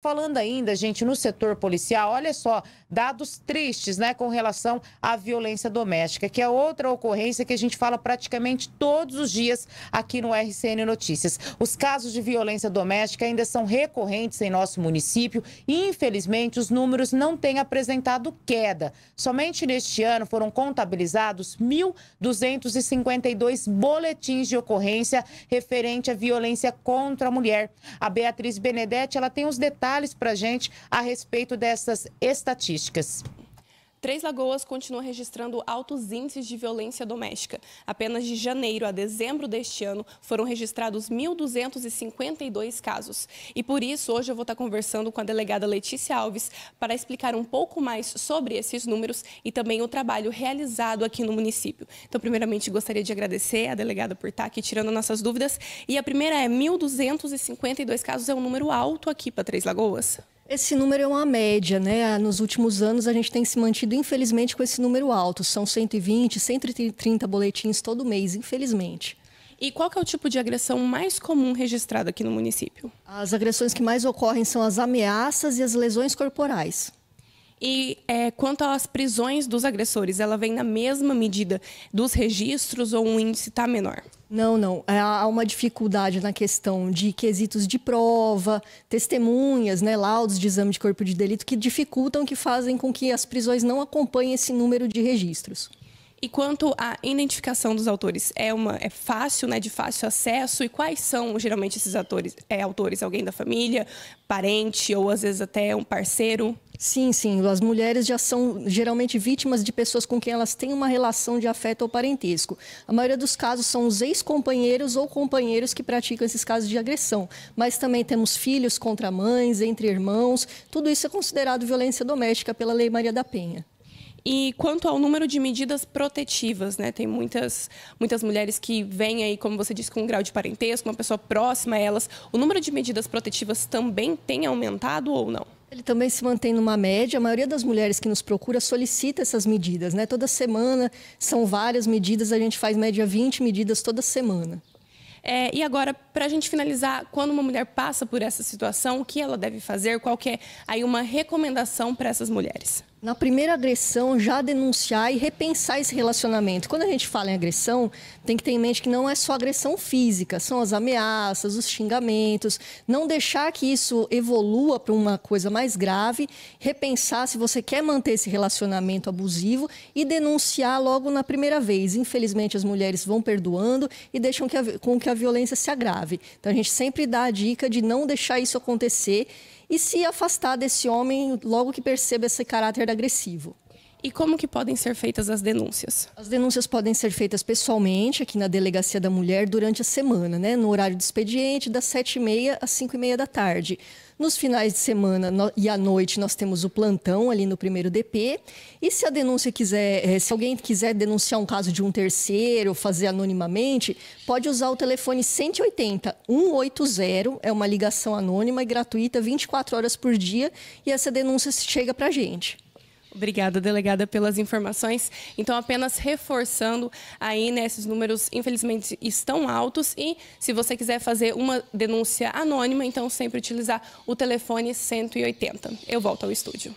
Falando ainda, gente, no setor policial, olha só, dados tristes, né, com relação à violência doméstica, que é outra ocorrência que a gente fala praticamente todos os dias aqui no RCN Notícias. Os casos de violência doméstica ainda são recorrentes em nosso município e, infelizmente, os números não têm apresentado queda. Somente neste ano foram contabilizados 1.252 boletins de ocorrência referente à violência contra a mulher. A Beatriz Benedetti, ela tem os detalhes detalhes para a gente a respeito dessas estatísticas. Três Lagoas continua registrando altos índices de violência doméstica. Apenas de janeiro a dezembro deste ano foram registrados 1.252 casos. E por isso, hoje eu vou estar conversando com a delegada Letícia Alves para explicar um pouco mais sobre esses números e também o trabalho realizado aqui no município. Então, primeiramente, gostaria de agradecer a delegada por estar aqui tirando nossas dúvidas. E a primeira é 1.252 casos, é um número alto aqui para Três Lagoas. Esse número é uma média, né? Ah, nos últimos anos a gente tem se mantido, infelizmente, com esse número alto. São 120, 130 boletins todo mês, infelizmente. E qual é o tipo de agressão mais comum registrado aqui no município? As agressões que mais ocorrem são as ameaças e as lesões corporais. E é, quanto às prisões dos agressores, ela vem na mesma medida dos registros ou um índice está menor? Não, não. É, há uma dificuldade na questão de quesitos de prova, testemunhas, né, laudos de exame de corpo de delito que dificultam, que fazem com que as prisões não acompanhem esse número de registros. E quanto à identificação dos autores, é uma é fácil, né, de fácil acesso? E quais são geralmente esses autores? é, autores? Alguém da família, parente ou às vezes até um parceiro? Sim, sim. As mulheres já são geralmente vítimas de pessoas com quem elas têm uma relação de afeto ou parentesco. A maioria dos casos são os ex-companheiros ou companheiros que praticam esses casos de agressão. Mas também temos filhos contra mães, entre irmãos. Tudo isso é considerado violência doméstica pela Lei Maria da Penha. E quanto ao número de medidas protetivas, né? Tem muitas, muitas mulheres que vêm aí, como você disse, com um grau de parentesco, uma pessoa próxima a elas. O número de medidas protetivas também tem aumentado ou não? Ele também se mantém numa média. A maioria das mulheres que nos procura solicita essas medidas, né? Toda semana são várias medidas, a gente faz média 20 medidas toda semana. É, e agora, para a gente finalizar, quando uma mulher passa por essa situação, o que ela deve fazer? Qual é aí uma recomendação para essas mulheres? na primeira agressão, já denunciar e repensar esse relacionamento. Quando a gente fala em agressão, tem que ter em mente que não é só agressão física, são as ameaças, os xingamentos. Não deixar que isso evolua para uma coisa mais grave, repensar se você quer manter esse relacionamento abusivo e denunciar logo na primeira vez. Infelizmente, as mulheres vão perdoando e deixam que a, com que a violência se agrave. Então, a gente sempre dá a dica de não deixar isso acontecer e se afastar desse homem logo que perceba esse caráter agressivo. E como que podem ser feitas as denúncias? As denúncias podem ser feitas pessoalmente aqui na Delegacia da Mulher durante a semana, né? no horário do expediente, das 7h30 às 5h30 da tarde. Nos finais de semana no, e à noite nós temos o plantão ali no primeiro DP. E se a denúncia quiser, eh, se alguém quiser denunciar um caso de um terceiro, fazer anonimamente, pode usar o telefone 180 180, é uma ligação anônima e gratuita 24 horas por dia, e essa denúncia chega para a gente. Obrigada, delegada, pelas informações. Então, apenas reforçando aí, né, esses números, infelizmente, estão altos. E se você quiser fazer uma denúncia anônima, então sempre utilizar o telefone 180. Eu volto ao estúdio.